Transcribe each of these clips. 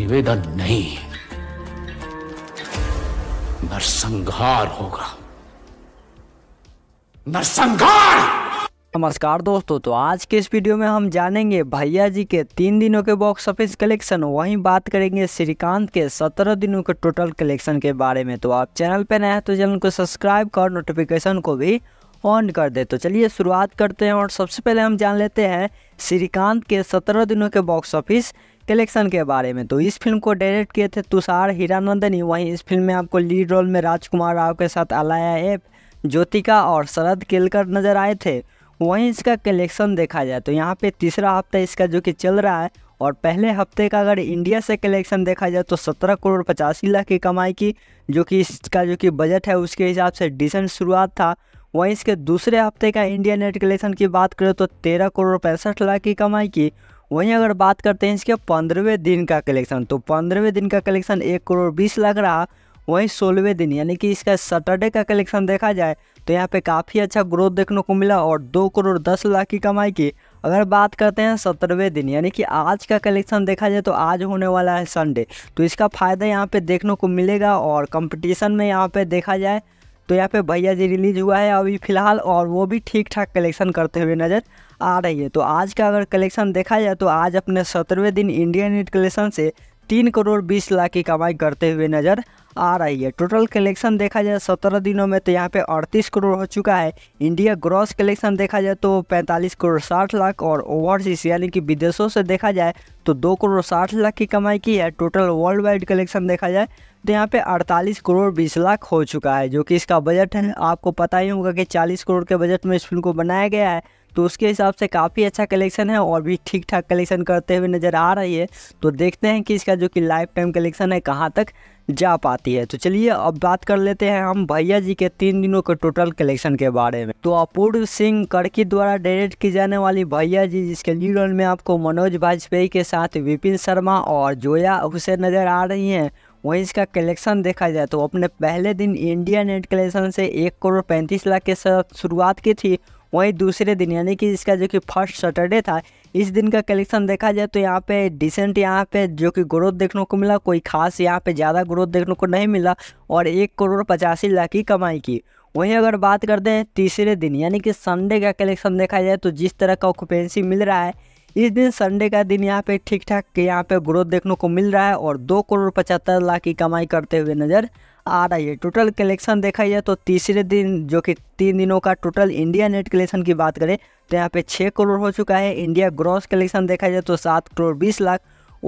निवेदन नहीं नरसंहार होगा नरसंहार नमस्कार दोस्तों तो आज के इस वीडियो में हम जानेंगे भैया जी के तीन दिनों के बॉक्स ऑफिस कलेक्शन वहीं बात करेंगे श्रीकांत के सत्रह दिनों के टोटल कलेक्शन के बारे में तो आप चैनल पर नए हैं तो चैनल को सब्सक्राइब कर नोटिफिकेशन को भी ऑन कर दे तो चलिए शुरुआत करते हैं और सबसे पहले हम जान लेते हैं श्रीकांत के सत्रह दिनों के बॉक्स ऑफिस कलेक्शन के बारे में तो इस फिल्म को डायरेक्ट किए थे तुषार हीरानंदनी वहीं इस फिल्म में आपको लीड रोल में राजकुमार राव के साथ अलाया एफ ज्योतिका और शरद केलकर नजर आए थे वहीं इसका कलेक्शन देखा जाए तो यहाँ पे तीसरा हफ्ता इसका जो कि चल रहा है और पहले हफ्ते का अगर इंडिया से कलेक्शन देखा जाए तो सत्रह करोड़ पचासी लाख की कमाई की जो कि इसका जो कि बजट है उसके हिसाब से डिसेंट शुरुआत था वहीं इसके दूसरे हफ्ते का इंडिया नेट कलेक्शन की बात करें तो तेरह करोड़ पैंसठ लाख की कमाई की वहीं अगर बात करते हैं इसके पंद्रहवें दिन का कलेक्शन तो पंद्रहवें दिन का कलेक्शन एक करोड़ बीस लाख रहा वहीं सोलहवें दिन यानी कि इसका सैटरडे का कलेक्शन देखा जाए तो यहाँ पे काफ़ी अच्छा ग्रोथ देखने को मिला और दो करोड़ दस लाख की कमाई की अगर बात करते हैं सत्रहवें दिन यानी कि आज का कलेक्शन देखा जाए तो आज होने वाला है संडे तो इसका फ़ायदा यहाँ पे देखने को मिलेगा और कंपटीशन में यहाँ पे देखा जाए तो यहाँ पे भैया जी रिलीज़ हुआ है अभी फ़िलहाल और वो भी ठीक ठाक कलेक्शन करते हुए नज़र आ रही है तो आज का अगर कलेक्शन देखा जाए तो आज अपने सत्रहवें दिन इंडियन नीट कलेक्शन से तीन करोड़ बीस लाख की कमाई करते हुए नज़र आ रही है टोटल कलेक्शन देखा जाए सत्रह दिनों में तो यहाँ पे अड़तीस करोड़ हो चुका है इंडिया ग्रॉस कलेक्शन देखा जाए तो पैंतालीस करोड़ साठ लाख और ओवरसीज यानी कि विदेशों से देखा जाए तो दो करोड़ साठ लाख की कमाई की है टोटल वर्ल्ड वाइड कलेक्शन देखा जाए तो यहाँ पे अड़तालीस करोड़ बीस लाख हो चुका है जो कि इसका बजट है आपको पता ही होगा कि चालीस करोड़ के बजट में इस फिल्म को बनाया गया है तो उसके हिसाब से काफ़ी अच्छा कलेक्शन है और भी ठीक ठाक कलेक्शन करते हुए नज़र आ रही है तो देखते हैं कि इसका जो कि लाइफ टाइम कलेक्शन है कहाँ तक जा पाती है तो चलिए अब बात कर लेते हैं हम भैया जी के तीन दिनों के टोटल कलेक्शन के बारे में तो अपूर्व सिंह कड़की द्वारा डायरेक्ट की जाने वाली भैया जी जिसके लीड रोल में आपको मनोज वाजपेयी के साथ विपिन शर्मा और जोया हुसैन नज़र आ रही हैं वहीं इसका कलेक्शन देखा जाए तो अपने पहले दिन इंडिया नेट कलेक्शन से एक करोड़ पैंतीस लाख के साथ शुरुआत की थी वहीं दूसरे दिन यानी कि इसका जो कि फर्स्ट सैटरडे था इस दिन का कलेक्शन देखा जाए तो यहाँ पे डिसेंट यहाँ पे जो कि ग्रोथ देखने को मिला कोई खास यहाँ पे ज़्यादा ग्रोथ देखने को नहीं मिला और एक करोड़ पचासी लाख की कमाई की वहीं अगर बात करते हैं तीसरे दिन यानी कि संडे का कलेक्शन देखा जाए तो जिस तरह का ऑक्यूपेंसी मिल रहा है इस दिन संडे का दिन यहाँ पे ठीक ठाक यहाँ पे ग्रोथ देखने को मिल रहा है और दो करोड़ पचहत्तर लाख की कमाई करते हुए नज़र आ रही है टोटल कलेक्शन देखा जाए तो तीसरे दिन जो कि तीन दिनों का टोटल इंडिया नेट कलेक्शन की बात करें तो यहाँ पे छः करोड़ हो चुका है इंडिया ग्रॉस कलेक्शन देखा जाए तो सात करोड़ बीस लाख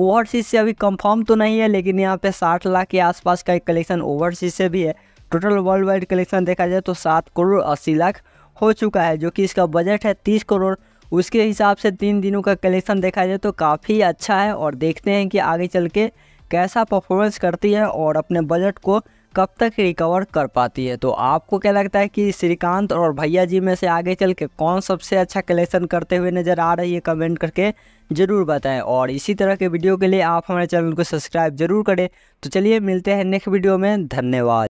ओवरसीज से अभी कंफर्म तो नहीं है लेकिन यहाँ पे साठ लाख के आसपास का एक कलेक्शन ओवरसीज से भी है टोटल वर्ल्ड वाइड कलेक्शन देखा जाए तो सात करोड़ अस्सी लाख हो चुका है जो कि इसका बजट है तीस करोड़ उसके हिसाब से तीन दिनों का कलेक्शन देखा जाए तो काफ़ी अच्छा है और देखते हैं कि आगे चल के कैसा परफॉर्मेंस करती है और अपने बजट को कब तक रिकवर कर पाती है तो आपको क्या लगता है कि श्रीकांत और भैया जी में से आगे चल के कौन सबसे अच्छा कलेक्शन करते हुए नज़र आ रही है कमेंट करके ज़रूर बताएं और इसी तरह के वीडियो के लिए आप हमारे चैनल को सब्सक्राइब जरूर करें तो चलिए मिलते हैं नेक्स्ट वीडियो में धन्यवाद